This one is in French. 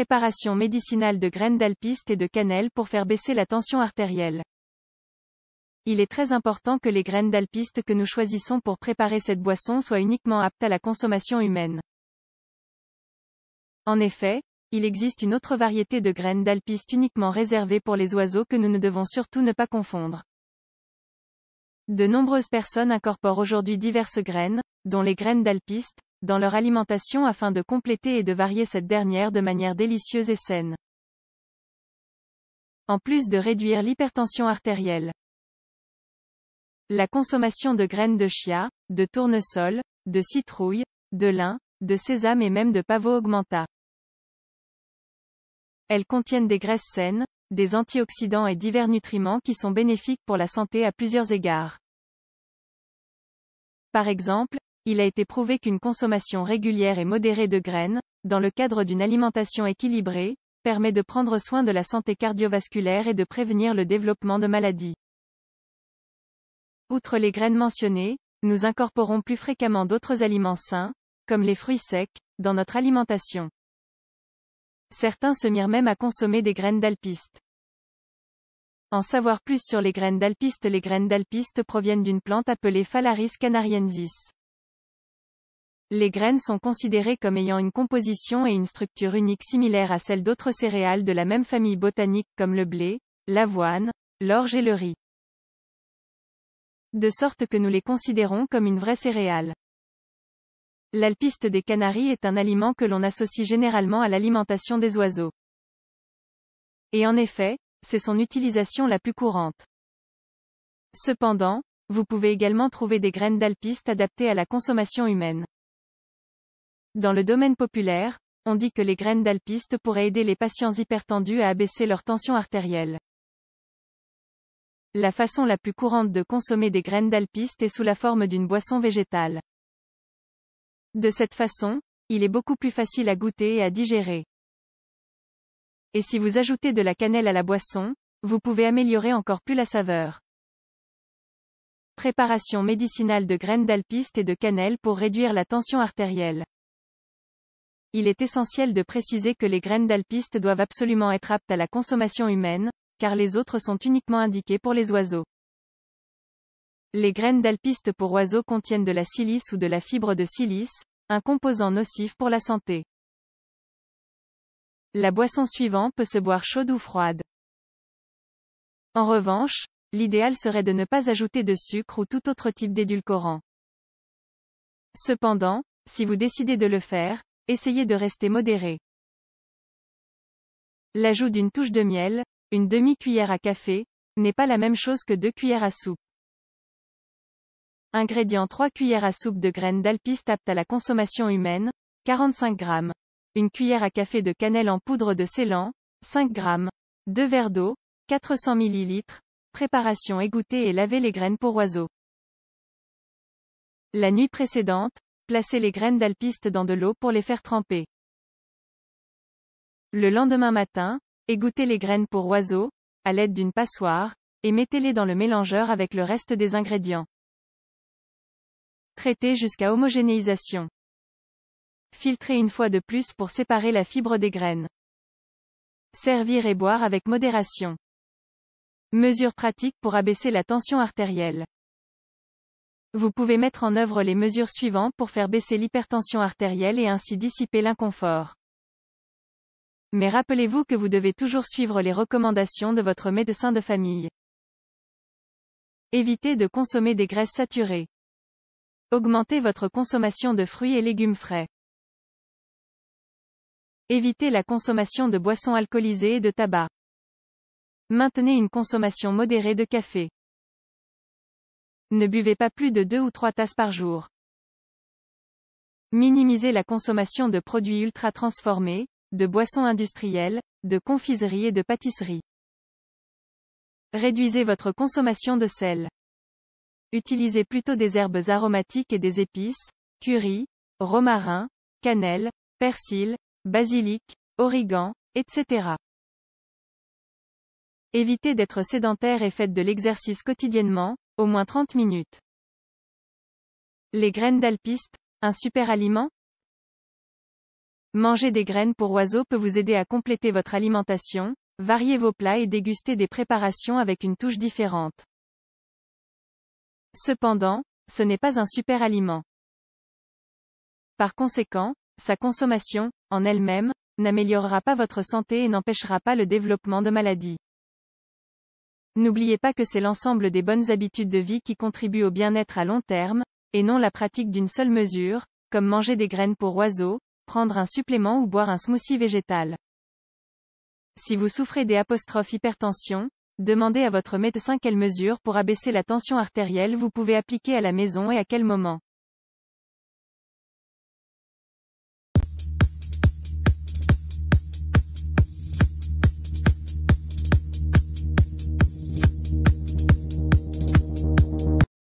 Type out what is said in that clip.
préparation médicinale de graines d'alpiste et de cannelle pour faire baisser la tension artérielle. Il est très important que les graines d'alpiste que nous choisissons pour préparer cette boisson soient uniquement aptes à la consommation humaine. En effet, il existe une autre variété de graines d'alpiste uniquement réservée pour les oiseaux que nous ne devons surtout ne pas confondre. De nombreuses personnes incorporent aujourd'hui diverses graines, dont les graines d'alpiste, dans leur alimentation afin de compléter et de varier cette dernière de manière délicieuse et saine. En plus de réduire l'hypertension artérielle. La consommation de graines de chia, de tournesol, de citrouille, de lin, de sésame et même de pavot augmenta. Elles contiennent des graisses saines, des antioxydants et divers nutriments qui sont bénéfiques pour la santé à plusieurs égards. Par exemple, il a été prouvé qu'une consommation régulière et modérée de graines, dans le cadre d'une alimentation équilibrée, permet de prendre soin de la santé cardiovasculaire et de prévenir le développement de maladies. Outre les graines mentionnées, nous incorporons plus fréquemment d'autres aliments sains, comme les fruits secs, dans notre alimentation. Certains se mirent même à consommer des graines d'alpiste. En savoir plus sur les graines d'alpiste Les graines d'alpiste proviennent d'une plante appelée Phalaris canariensis. Les graines sont considérées comme ayant une composition et une structure unique similaire à celle d'autres céréales de la même famille botanique comme le blé, l'avoine, l'orge et le riz. De sorte que nous les considérons comme une vraie céréale. L'alpiste des Canaries est un aliment que l'on associe généralement à l'alimentation des oiseaux. Et en effet, c'est son utilisation la plus courante. Cependant, vous pouvez également trouver des graines d'alpiste adaptées à la consommation humaine. Dans le domaine populaire, on dit que les graines d'alpiste pourraient aider les patients hypertendus à abaisser leur tension artérielle. La façon la plus courante de consommer des graines d'alpiste est sous la forme d'une boisson végétale. De cette façon, il est beaucoup plus facile à goûter et à digérer. Et si vous ajoutez de la cannelle à la boisson, vous pouvez améliorer encore plus la saveur. Préparation médicinale de graines d'alpiste et de cannelle pour réduire la tension artérielle. Il est essentiel de préciser que les graines d'alpiste doivent absolument être aptes à la consommation humaine, car les autres sont uniquement indiquées pour les oiseaux. Les graines d'alpiste pour oiseaux contiennent de la silice ou de la fibre de silice, un composant nocif pour la santé. La boisson suivante peut se boire chaude ou froide. En revanche, l'idéal serait de ne pas ajouter de sucre ou tout autre type d'édulcorant. Cependant, si vous décidez de le faire, essayez de rester modéré. L'ajout d'une touche de miel, une demi-cuillère à café, n'est pas la même chose que deux cuillères à soupe. Ingrédients 3 cuillères à soupe de graines d'alpiste aptes à la consommation humaine, 45 g. Une cuillère à café de cannelle en poudre de Ceylan, 5 g. 2 verres d'eau, 400 ml. Préparation égouttée et laver les graines pour oiseaux. La nuit précédente, Placez les graines d'alpiste dans de l'eau pour les faire tremper. Le lendemain matin, égouttez les graines pour oiseaux, à l'aide d'une passoire, et mettez-les dans le mélangeur avec le reste des ingrédients. Traitez jusqu'à homogénéisation. Filtrez une fois de plus pour séparer la fibre des graines. Servir et boire avec modération. Mesures pratiques pour abaisser la tension artérielle. Vous pouvez mettre en œuvre les mesures suivantes pour faire baisser l'hypertension artérielle et ainsi dissiper l'inconfort. Mais rappelez-vous que vous devez toujours suivre les recommandations de votre médecin de famille. Évitez de consommer des graisses saturées. Augmentez votre consommation de fruits et légumes frais. Évitez la consommation de boissons alcoolisées et de tabac. Maintenez une consommation modérée de café. Ne buvez pas plus de 2 ou 3 tasses par jour. Minimisez la consommation de produits ultra transformés, de boissons industrielles, de confiseries et de pâtisseries. Réduisez votre consommation de sel. Utilisez plutôt des herbes aromatiques et des épices, curry, romarin, cannelle, persil, basilic, origan, etc. Évitez d'être sédentaire et faites de l'exercice quotidiennement, au moins 30 minutes. Les graines d'alpiste, un super aliment Manger des graines pour oiseaux peut vous aider à compléter votre alimentation, varier vos plats et déguster des préparations avec une touche différente. Cependant, ce n'est pas un super aliment. Par conséquent, sa consommation, en elle-même, n'améliorera pas votre santé et n'empêchera pas le développement de maladies. N'oubliez pas que c'est l'ensemble des bonnes habitudes de vie qui contribuent au bien-être à long terme, et non la pratique d'une seule mesure, comme manger des graines pour oiseaux, prendre un supplément ou boire un smoothie végétal. Si vous souffrez des apostrophes hypertension, demandez à votre médecin quelle mesure pour abaisser la tension artérielle vous pouvez appliquer à la maison et à quel moment.